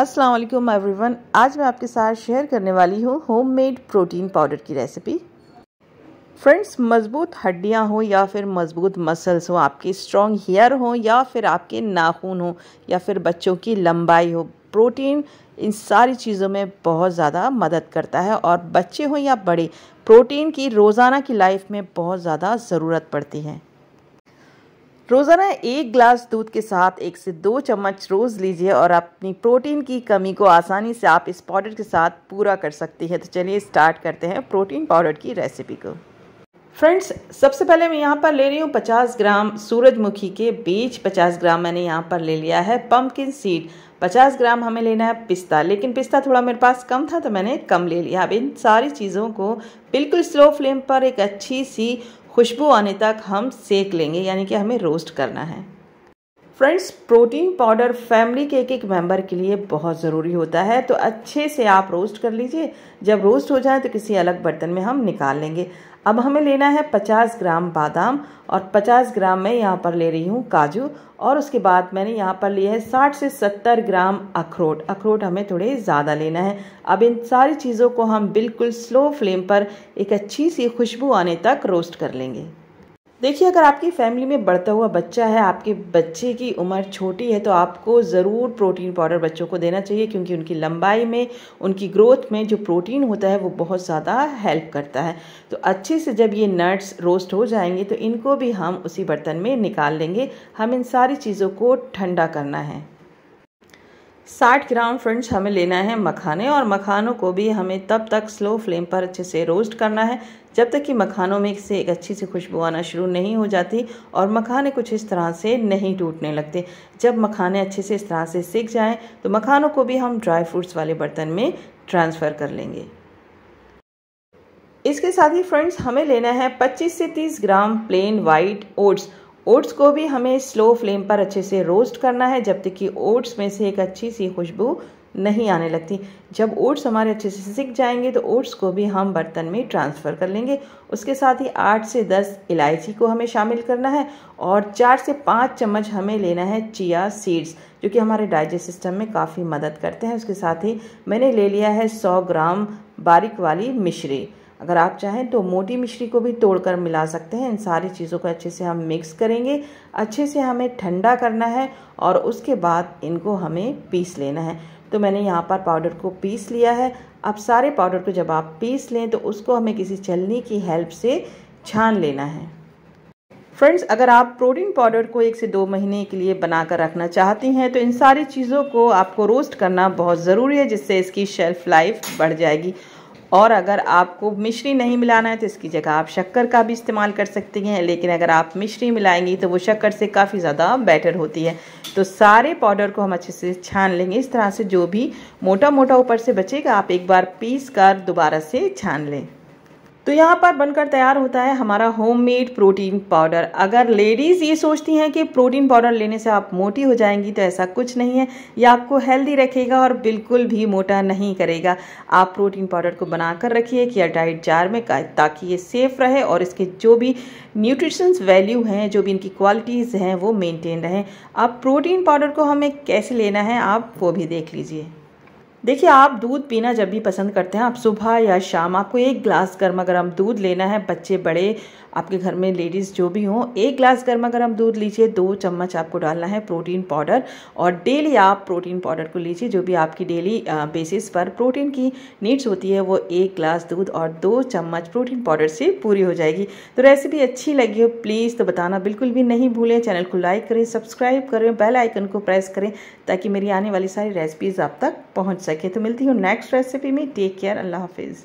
अस्सलाम वालेकुम एवरीवन आज मैं आपके साथ शेयर करने वाली हूँ होममेड प्रोटीन पाउडर की रेसिपी फ्रेंड्स मजबूत हड्डियाँ हों या फिर मजबूत मसल्स हों आपके स्ट्रॉन्ग हेयर हों या फिर आपके नाखून हों या फिर बच्चों की लंबाई हो प्रोटीन इन सारी चीज़ों में बहुत ज़्यादा मदद करता है और बच्चे हों या बड़े प्रोटीन की रोज़ाना की लाइफ में बहुत ज़्यादा ज़रूरत पड़ती है रोज़ाना एक ग्लास दूध के साथ एक से दो चम्मच रोज़ लीजिए और अपनी प्रोटीन की कमी को आसानी से आप इस पाउडर के साथ पूरा कर सकती हैं तो चलिए स्टार्ट करते हैं प्रोटीन पाउडर की रेसिपी को फ्रेंड्स सबसे पहले मैं यहाँ पर ले रही हूँ 50 ग्राम सूरजमुखी के बीज 50 ग्राम मैंने यहाँ पर ले लिया है पम्पकिन सीड 50 ग्राम हमें लेना है पिस्ता लेकिन पिस्ता थोड़ा मेरे पास कम था तो मैंने कम ले लिया अब इन सारी चीज़ों को बिल्कुल स्लो फ्लेम पर एक अच्छी सी खुशबू आने तक हम सेक लेंगे यानी कि हमें रोस्ट करना है फ्रेंड्स प्रोटीन पाउडर फैमिली के एक एक मेंबर के लिए बहुत ज़रूरी होता है तो अच्छे से आप रोस्ट कर लीजिए जब रोस्ट हो जाए तो किसी अलग बर्तन में हम निकाल लेंगे अब हमें लेना है 50 ग्राम बादाम और 50 ग्राम मैं यहाँ पर ले रही हूँ काजू और उसके बाद मैंने यहाँ पर लिया है 60 से 70 ग्राम अखरोट अखरोट हमें थोड़े ज़्यादा लेना है अब इन सारी चीज़ों को हम बिल्कुल स्लो फ्लेम पर एक अच्छी सी खुशबू आने तक रोस्ट कर लेंगे देखिए अगर आपकी फैमिली में बढ़ता हुआ बच्चा है आपके बच्चे की उम्र छोटी है तो आपको ज़रूर प्रोटीन पाउडर बच्चों को देना चाहिए क्योंकि उनकी लंबाई में उनकी ग्रोथ में जो प्रोटीन होता है वो बहुत ज़्यादा हेल्प करता है तो अच्छे से जब ये नट्स रोस्ट हो जाएंगे तो इनको भी हम उसी बर्तन में निकाल लेंगे हम इन सारी चीज़ों को ठंडा करना है 60 ग्राम फ्रेंड्स हमें लेना है मखाने और मखानों को भी हमें तब तक स्लो फ्लेम पर अच्छे से रोस्ट करना है जब तक कि मखानों में से एक अच्छी सी खुशबू आना शुरू नहीं हो जाती और मखाने कुछ इस तरह से नहीं टूटने लगते जब मखाने अच्छे से इस तरह से सीख जाएं तो मखानों को भी हम ड्राई फ्रूट्स वाले बर्तन में ट्रांसफ़र कर लेंगे इसके साथ ही फ्रेंड्स हमें लेना है 25 से 30 gram plain white oats oats को भी हमें स्लो फ्लेम पर अच्छे से रोस्ट करना है जब तक कि ओट्स में से एक अच्छी सी खुशबू नहीं आने लगती जब ओट्स हमारे अच्छे से सिक जाएंगे तो ओट्स को भी हम बर्तन में ट्रांसफ़र कर लेंगे उसके साथ ही आठ से दस इलायची को हमें शामिल करना है और चार से पाँच चम्मच हमें लेना है चिया सीड्स जो कि हमारे डाइजेस्ट सिस्टम में काफ़ी मदद करते हैं उसके साथ ही मैंने ले लिया है सौ ग्राम बारीक वाली मिश्री अगर आप चाहें तो मोटी मिश्री को भी तोड़कर मिला सकते हैं इन सारी चीज़ों को अच्छे से हम मिक्स करेंगे अच्छे से हमें ठंडा करना है और उसके बाद इनको हमें पीस लेना है तो मैंने यहाँ पर पाउडर को पीस लिया है अब सारे पाउडर को जब आप पीस लें तो उसको हमें किसी चलनी की हेल्प से छान लेना है फ्रेंड्स अगर आप प्रोटीन पाउडर को एक से दो महीने के लिए बनाकर रखना चाहती हैं तो इन सारी चीज़ों को आपको रोस्ट करना बहुत ज़रूरी है जिससे इसकी शेल्फ़ लाइफ बढ़ जाएगी और अगर आपको मिश्री नहीं मिलाना है तो इसकी जगह आप शक्कर का भी इस्तेमाल कर सकती हैं लेकिन अगर आप मिश्री मिलाएंगी तो वो शक्कर से काफ़ी ज़्यादा बेटर होती है तो सारे पाउडर को हम अच्छे से छान लेंगे इस तरह से जो भी मोटा मोटा ऊपर से बचेगा आप एक बार पीस कर दोबारा से छान लें तो यहाँ पर बनकर तैयार होता है हमारा होममेड प्रोटीन पाउडर अगर लेडीज़ ये सोचती हैं कि प्रोटीन पाउडर लेने से आप मोटी हो जाएंगी तो ऐसा कुछ नहीं है ये आपको हेल्दी रखेगा और बिल्कुल भी मोटा नहीं करेगा आप प्रोटीन पाउडर को बनाकर रखिए कि एयरटाइट जार में ताकि ये सेफ़ रहे और इसके जो भी न्यूट्रिशंस वैल्यू हैं जो भी इनकी क्वालिटीज़ हैं वो मेनटेन रहें अब प्रोटीन पाउडर को हमें कैसे लेना है आप वो भी देख लीजिए देखिए आप दूध पीना जब भी पसंद करते हैं आप सुबह या शाम आपको एक ग्लास गर्मा गर्म दूध लेना है बच्चे बड़े आपके घर में लेडीज़ जो भी हों एक ग्लास गर्मा गर्म दूध लीजिए दो चम्मच आपको डालना है प्रोटीन पाउडर और डेली आप प्रोटीन पाउडर को लीजिए जो भी आपकी डेली बेसिस पर प्रोटीन की नीड्स होती है वो एक ग्लास दूध और दो चम्मच प्रोटीन पाउडर से पूरी हो जाएगी तो रेसिपी अच्छी लगी हो प्लीज़ तो बताना बिल्कुल भी नहीं भूलें चैनल को लाइक करें सब्सक्राइब करें बेल आइकन को प्रेस करें ताकि मेरी आने वाली सारी रेसिपीज़ आप तक पहुँच सके तो मिलती हूँ नेक्स्ट रेसिपी में टेक केयर अल्लाह हाफिज़